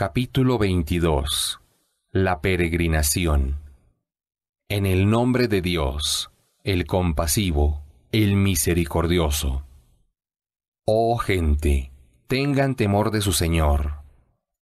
Capítulo 22 La peregrinación En el nombre de Dios, el compasivo, el misericordioso. Oh gente, tengan temor de su Señor.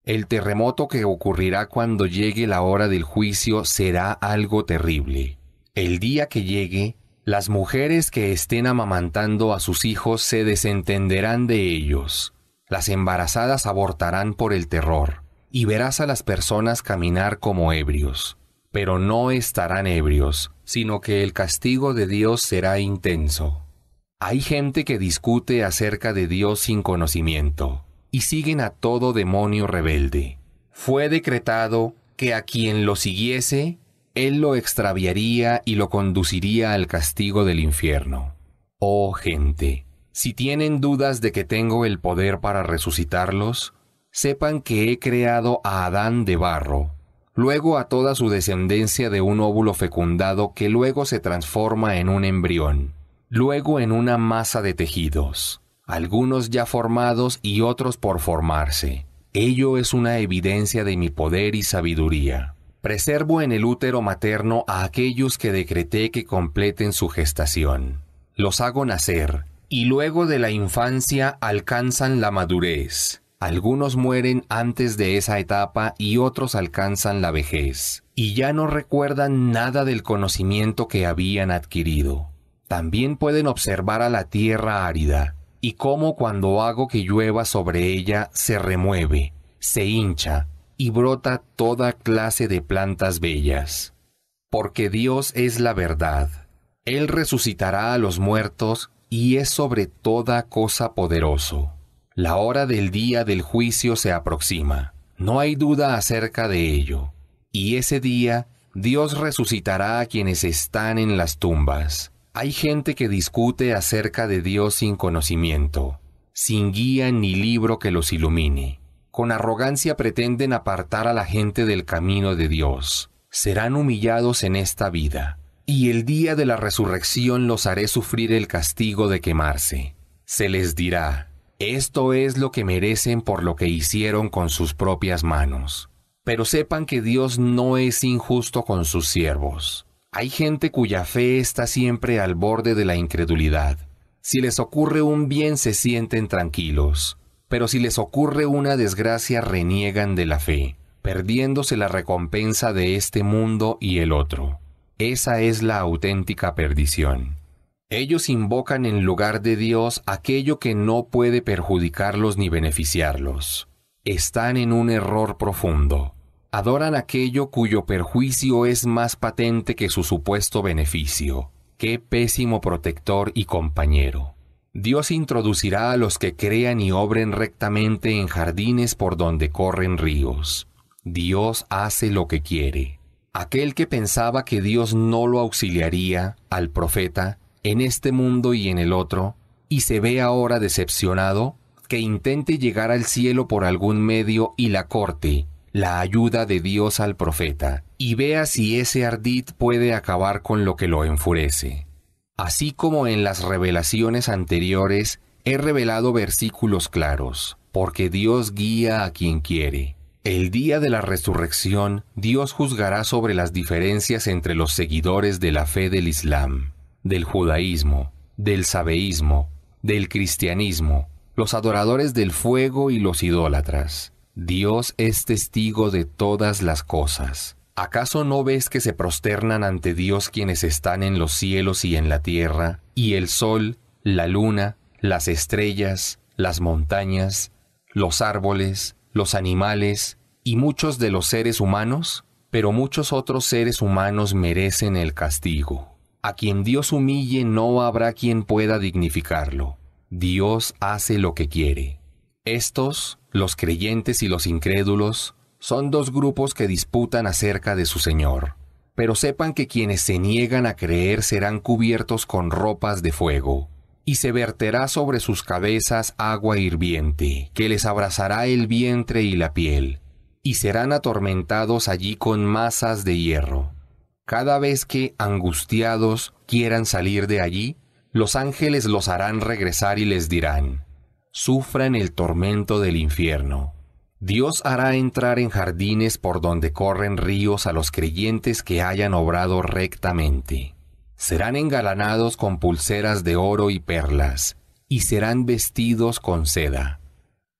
El terremoto que ocurrirá cuando llegue la hora del juicio será algo terrible. El día que llegue, las mujeres que estén amamantando a sus hijos se desentenderán de ellos. Las embarazadas abortarán por el terror y verás a las personas caminar como ebrios, pero no estarán ebrios, sino que el castigo de Dios será intenso. Hay gente que discute acerca de Dios sin conocimiento, y siguen a todo demonio rebelde. Fue decretado que a quien lo siguiese, él lo extraviaría y lo conduciría al castigo del infierno. Oh gente, si tienen dudas de que tengo el poder para resucitarlos, sepan que he creado a Adán de barro, luego a toda su descendencia de un óvulo fecundado que luego se transforma en un embrión, luego en una masa de tejidos, algunos ya formados y otros por formarse. Ello es una evidencia de mi poder y sabiduría. Preservo en el útero materno a aquellos que decreté que completen su gestación. Los hago nacer, y luego de la infancia alcanzan la madurez algunos mueren antes de esa etapa y otros alcanzan la vejez, y ya no recuerdan nada del conocimiento que habían adquirido. También pueden observar a la tierra árida, y cómo cuando hago que llueva sobre ella se remueve, se hincha, y brota toda clase de plantas bellas. Porque Dios es la verdad. Él resucitará a los muertos y es sobre toda cosa poderoso. La hora del día del juicio se aproxima, no hay duda acerca de ello, y ese día Dios resucitará a quienes están en las tumbas. Hay gente que discute acerca de Dios sin conocimiento, sin guía ni libro que los ilumine. Con arrogancia pretenden apartar a la gente del camino de Dios. Serán humillados en esta vida, y el día de la resurrección los haré sufrir el castigo de quemarse. Se les dirá, esto es lo que merecen por lo que hicieron con sus propias manos. Pero sepan que Dios no es injusto con sus siervos. Hay gente cuya fe está siempre al borde de la incredulidad. Si les ocurre un bien se sienten tranquilos, pero si les ocurre una desgracia reniegan de la fe, perdiéndose la recompensa de este mundo y el otro. Esa es la auténtica perdición. Ellos invocan en lugar de Dios aquello que no puede perjudicarlos ni beneficiarlos. Están en un error profundo. Adoran aquello cuyo perjuicio es más patente que su supuesto beneficio. Qué pésimo protector y compañero. Dios introducirá a los que crean y obren rectamente en jardines por donde corren ríos. Dios hace lo que quiere. Aquel que pensaba que Dios no lo auxiliaría, al profeta, en este mundo y en el otro, y se ve ahora decepcionado, que intente llegar al cielo por algún medio y la corte, la ayuda de Dios al profeta, y vea si ese ardid puede acabar con lo que lo enfurece. Así como en las revelaciones anteriores, he revelado versículos claros, porque Dios guía a quien quiere. El día de la resurrección, Dios juzgará sobre las diferencias entre los seguidores de la fe del Islam del judaísmo, del sabeísmo, del cristianismo, los adoradores del fuego y los idólatras. Dios es testigo de todas las cosas. ¿Acaso no ves que se prosternan ante Dios quienes están en los cielos y en la tierra, y el sol, la luna, las estrellas, las montañas, los árboles, los animales y muchos de los seres humanos? Pero muchos otros seres humanos merecen el castigo. A quien Dios humille no habrá quien pueda dignificarlo. Dios hace lo que quiere. Estos, los creyentes y los incrédulos, son dos grupos que disputan acerca de su Señor. Pero sepan que quienes se niegan a creer serán cubiertos con ropas de fuego, y se verterá sobre sus cabezas agua hirviente, que les abrazará el vientre y la piel, y serán atormentados allí con masas de hierro. Cada vez que, angustiados, quieran salir de allí, los ángeles los harán regresar y les dirán, sufran el tormento del infierno. Dios hará entrar en jardines por donde corren ríos a los creyentes que hayan obrado rectamente. Serán engalanados con pulseras de oro y perlas, y serán vestidos con seda.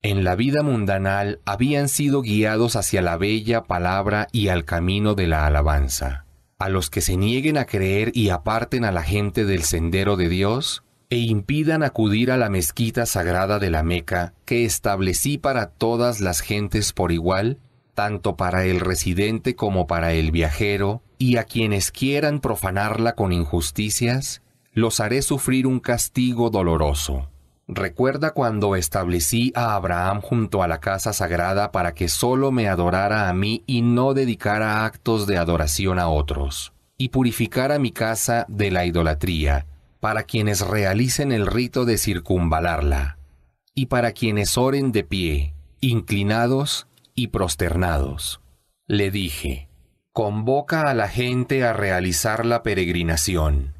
En la vida mundanal habían sido guiados hacia la bella palabra y al camino de la alabanza a los que se nieguen a creer y aparten a la gente del sendero de Dios e impidan acudir a la mezquita sagrada de la Meca que establecí para todas las gentes por igual, tanto para el residente como para el viajero, y a quienes quieran profanarla con injusticias, los haré sufrir un castigo doloroso. Recuerda cuando establecí a Abraham junto a la casa sagrada para que solo me adorara a mí y no dedicara actos de adoración a otros, y purificara mi casa de la idolatría, para quienes realicen el rito de circunvalarla, y para quienes oren de pie, inclinados y prosternados. Le dije, convoca a la gente a realizar la peregrinación.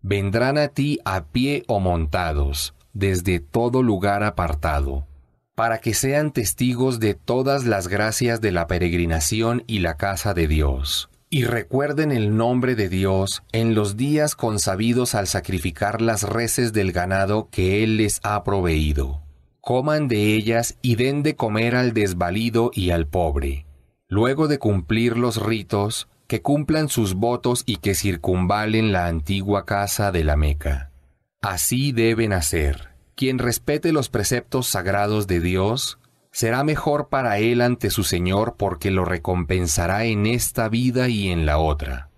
Vendrán a ti a pie o montados, desde todo lugar apartado, para que sean testigos de todas las gracias de la peregrinación y la casa de Dios. Y recuerden el nombre de Dios en los días consabidos al sacrificar las reces del ganado que Él les ha proveído. Coman de ellas y den de comer al desvalido y al pobre. Luego de cumplir los ritos, que cumplan sus votos y que circunvalen la antigua casa de la Meca. Así deben hacer. Quien respete los preceptos sagrados de Dios, será mejor para él ante su Señor porque lo recompensará en esta vida y en la otra.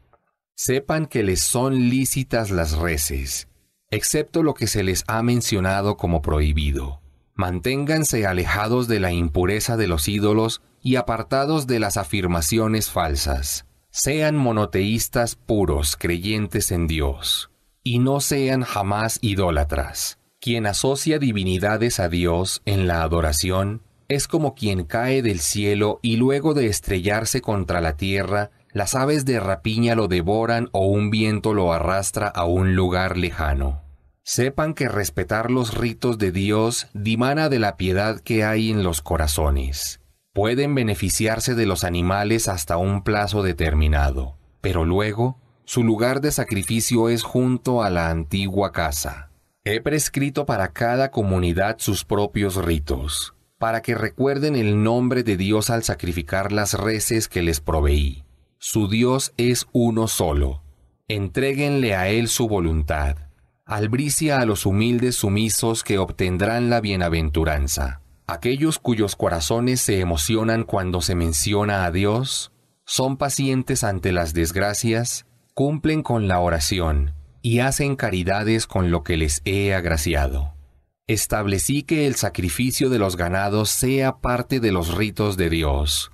Sepan que les son lícitas las reces, excepto lo que se les ha mencionado como prohibido. Manténganse alejados de la impureza de los ídolos y apartados de las afirmaciones falsas. Sean monoteístas puros, creyentes en Dios y no sean jamás idólatras. Quien asocia divinidades a Dios en la adoración es como quien cae del cielo y luego de estrellarse contra la tierra, las aves de rapiña lo devoran o un viento lo arrastra a un lugar lejano. Sepan que respetar los ritos de Dios dimana de la piedad que hay en los corazones. Pueden beneficiarse de los animales hasta un plazo determinado, pero luego su lugar de sacrificio es junto a la antigua casa. He prescrito para cada comunidad sus propios ritos, para que recuerden el nombre de Dios al sacrificar las reces que les proveí. Su Dios es uno solo. Entréguenle a Él su voluntad. Albricia a los humildes sumisos que obtendrán la bienaventuranza. Aquellos cuyos corazones se emocionan cuando se menciona a Dios, son pacientes ante las desgracias cumplen con la oración y hacen caridades con lo que les he agraciado. Establecí que el sacrificio de los ganados sea parte de los ritos de Dios.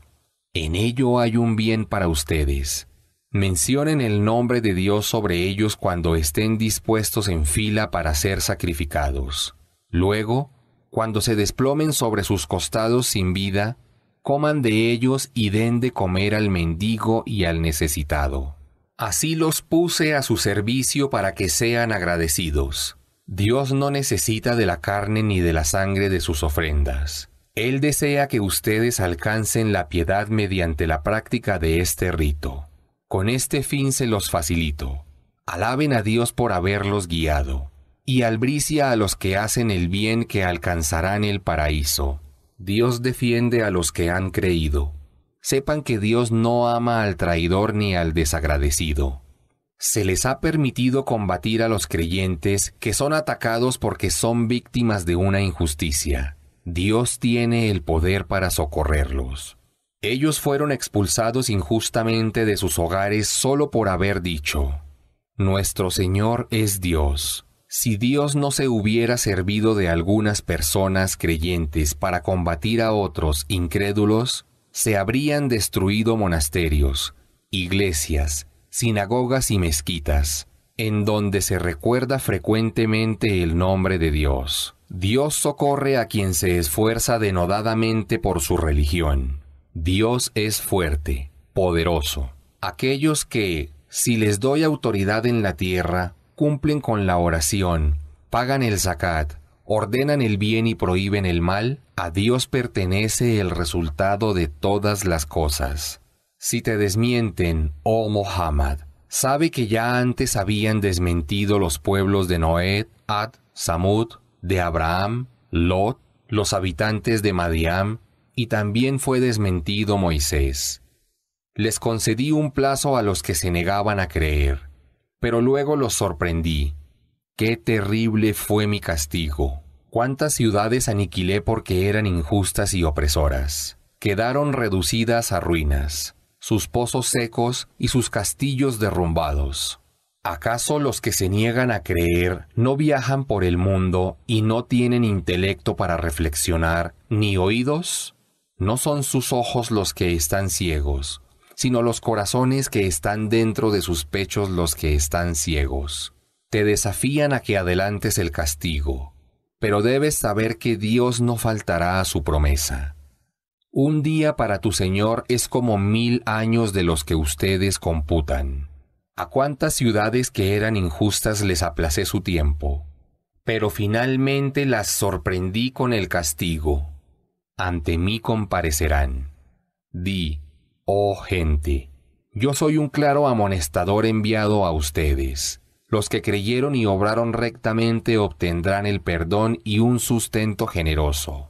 En ello hay un bien para ustedes. Mencionen el nombre de Dios sobre ellos cuando estén dispuestos en fila para ser sacrificados. Luego, cuando se desplomen sobre sus costados sin vida, coman de ellos y den de comer al mendigo y al necesitado. Así los puse a su servicio para que sean agradecidos. Dios no necesita de la carne ni de la sangre de sus ofrendas. Él desea que ustedes alcancen la piedad mediante la práctica de este rito. Con este fin se los facilito. Alaben a Dios por haberlos guiado, y albricia a los que hacen el bien que alcanzarán el paraíso. Dios defiende a los que han creído sepan que Dios no ama al traidor ni al desagradecido. Se les ha permitido combatir a los creyentes que son atacados porque son víctimas de una injusticia. Dios tiene el poder para socorrerlos. Ellos fueron expulsados injustamente de sus hogares solo por haber dicho, Nuestro Señor es Dios. Si Dios no se hubiera servido de algunas personas creyentes para combatir a otros incrédulos, se habrían destruido monasterios, iglesias, sinagogas y mezquitas, en donde se recuerda frecuentemente el nombre de Dios. Dios socorre a quien se esfuerza denodadamente por su religión. Dios es fuerte, poderoso. Aquellos que, si les doy autoridad en la tierra, cumplen con la oración, pagan el zakat, ordenan el bien y prohíben el mal, a Dios pertenece el resultado de todas las cosas. Si te desmienten, oh Muhammad, sabe que ya antes habían desmentido los pueblos de Noé, Ad, Samud, de Abraham, Lot, los habitantes de Madiam, y también fue desmentido Moisés. Les concedí un plazo a los que se negaban a creer, pero luego los sorprendí Qué terrible fue mi castigo. Cuántas ciudades aniquilé porque eran injustas y opresoras. Quedaron reducidas a ruinas, sus pozos secos y sus castillos derrumbados. ¿Acaso los que se niegan a creer no viajan por el mundo y no tienen intelecto para reflexionar, ni oídos? No son sus ojos los que están ciegos, sino los corazones que están dentro de sus pechos los que están ciegos. Te desafían a que adelantes el castigo, pero debes saber que Dios no faltará a su promesa. Un día para tu Señor es como mil años de los que ustedes computan. A cuántas ciudades que eran injustas les aplacé su tiempo, pero finalmente las sorprendí con el castigo. Ante mí comparecerán. Di, oh gente, yo soy un claro amonestador enviado a ustedes. Los que creyeron y obraron rectamente obtendrán el perdón y un sustento generoso.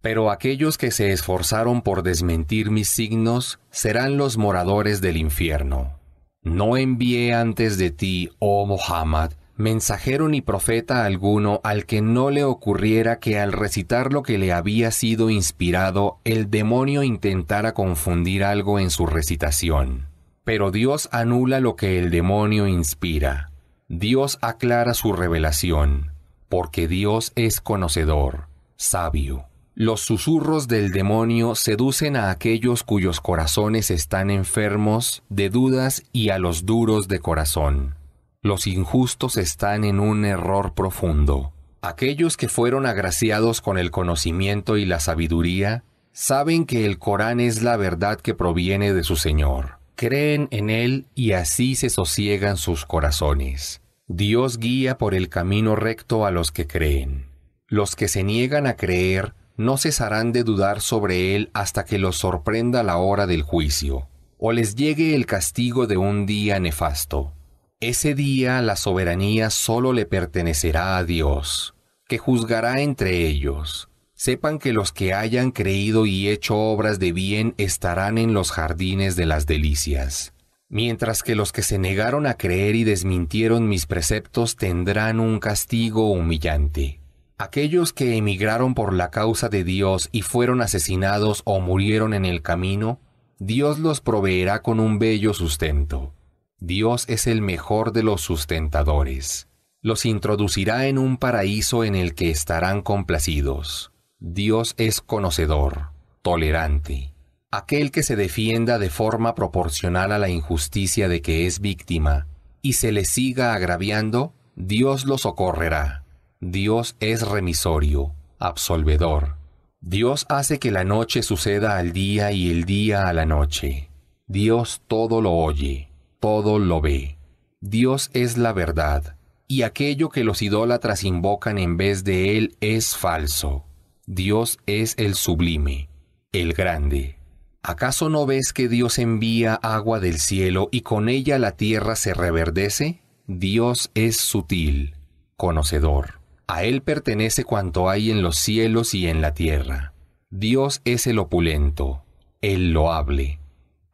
Pero aquellos que se esforzaron por desmentir mis signos serán los moradores del infierno. No envié antes de ti, oh Mohammed, mensajero ni profeta alguno al que no le ocurriera que al recitar lo que le había sido inspirado, el demonio intentara confundir algo en su recitación. Pero Dios anula lo que el demonio inspira. Dios aclara su revelación, porque Dios es conocedor, sabio. Los susurros del demonio seducen a aquellos cuyos corazones están enfermos de dudas y a los duros de corazón. Los injustos están en un error profundo. Aquellos que fueron agraciados con el conocimiento y la sabiduría saben que el Corán es la verdad que proviene de su Señor creen en Él y así se sosiegan sus corazones. Dios guía por el camino recto a los que creen. Los que se niegan a creer no cesarán de dudar sobre Él hasta que los sorprenda la hora del juicio, o les llegue el castigo de un día nefasto. Ese día la soberanía solo le pertenecerá a Dios, que juzgará entre ellos sepan que los que hayan creído y hecho obras de bien estarán en los jardines de las delicias. Mientras que los que se negaron a creer y desmintieron mis preceptos tendrán un castigo humillante. Aquellos que emigraron por la causa de Dios y fueron asesinados o murieron en el camino, Dios los proveerá con un bello sustento. Dios es el mejor de los sustentadores. Los introducirá en un paraíso en el que estarán complacidos. Dios es conocedor, tolerante. Aquel que se defienda de forma proporcional a la injusticia de que es víctima y se le siga agraviando, Dios lo socorrerá. Dios es remisorio, absolvedor. Dios hace que la noche suceda al día y el día a la noche. Dios todo lo oye, todo lo ve. Dios es la verdad, y aquello que los idólatras invocan en vez de Él es falso. Dios es el sublime, el grande. ¿Acaso no ves que Dios envía agua del cielo y con ella la tierra se reverdece? Dios es sutil, conocedor. A Él pertenece cuanto hay en los cielos y en la tierra. Dios es el opulento, el loable.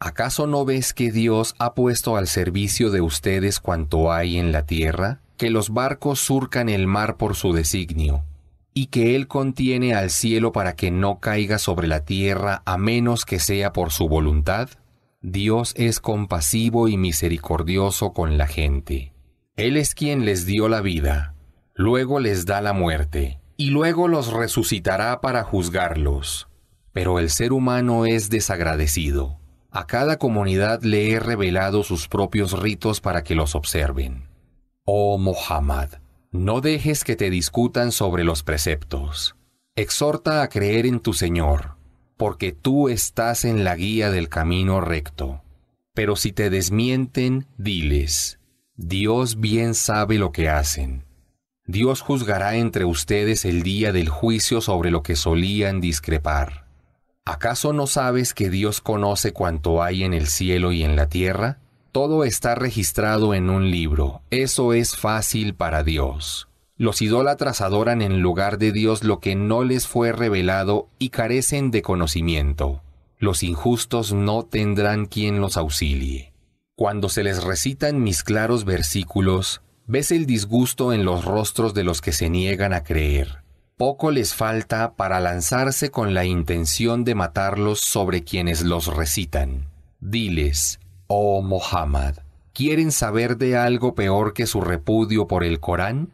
¿Acaso no ves que Dios ha puesto al servicio de ustedes cuanto hay en la tierra? Que los barcos surcan el mar por su designio, y que Él contiene al cielo para que no caiga sobre la tierra a menos que sea por su voluntad? Dios es compasivo y misericordioso con la gente. Él es quien les dio la vida, luego les da la muerte, y luego los resucitará para juzgarlos. Pero el ser humano es desagradecido. A cada comunidad le he revelado sus propios ritos para que los observen. Oh Muhammad. No dejes que te discutan sobre los preceptos. Exhorta a creer en tu Señor, porque tú estás en la guía del camino recto. Pero si te desmienten, diles, Dios bien sabe lo que hacen. Dios juzgará entre ustedes el día del juicio sobre lo que solían discrepar. ¿Acaso no sabes que Dios conoce cuanto hay en el cielo y en la tierra? Todo está registrado en un libro, eso es fácil para Dios. Los idólatras adoran en lugar de Dios lo que no les fue revelado y carecen de conocimiento. Los injustos no tendrán quien los auxilie. Cuando se les recitan mis claros versículos, ves el disgusto en los rostros de los que se niegan a creer. Poco les falta para lanzarse con la intención de matarlos sobre quienes los recitan. Diles, oh Mohammed, ¿quieren saber de algo peor que su repudio por el Corán?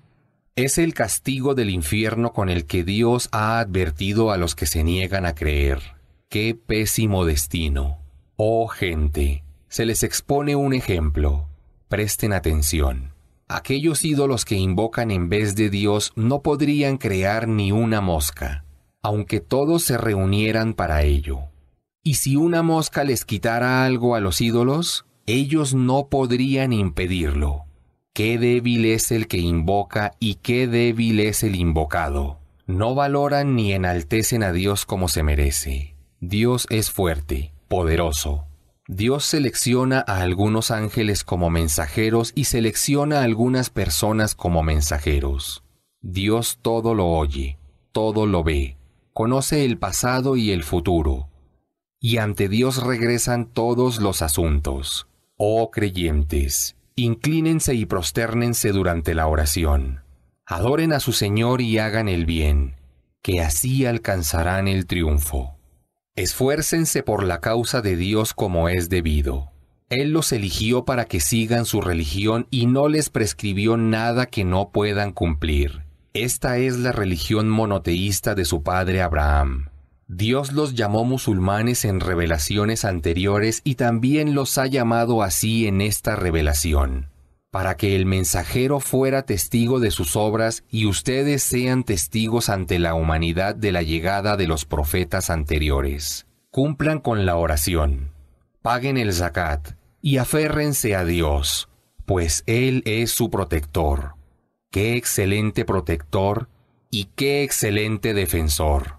Es el castigo del infierno con el que Dios ha advertido a los que se niegan a creer. ¡Qué pésimo destino! Oh gente, se les expone un ejemplo. Presten atención. Aquellos ídolos que invocan en vez de Dios no podrían crear ni una mosca, aunque todos se reunieran para ello. Y si una mosca les quitara algo a los ídolos, ellos no podrían impedirlo. Qué débil es el que invoca y qué débil es el invocado. No valoran ni enaltecen a Dios como se merece. Dios es fuerte, poderoso. Dios selecciona a algunos ángeles como mensajeros y selecciona a algunas personas como mensajeros. Dios todo lo oye, todo lo ve, conoce el pasado y el futuro y ante Dios regresan todos los asuntos. Oh creyentes, inclínense y prosternense durante la oración. Adoren a su Señor y hagan el bien, que así alcanzarán el triunfo. Esfuércense por la causa de Dios como es debido. Él los eligió para que sigan su religión y no les prescribió nada que no puedan cumplir. Esta es la religión monoteísta de su padre Abraham. Dios los llamó musulmanes en revelaciones anteriores y también los ha llamado así en esta revelación, para que el mensajero fuera testigo de sus obras y ustedes sean testigos ante la humanidad de la llegada de los profetas anteriores. Cumplan con la oración, paguen el zakat y aférrense a Dios, pues Él es su protector. ¡Qué excelente protector y qué excelente defensor!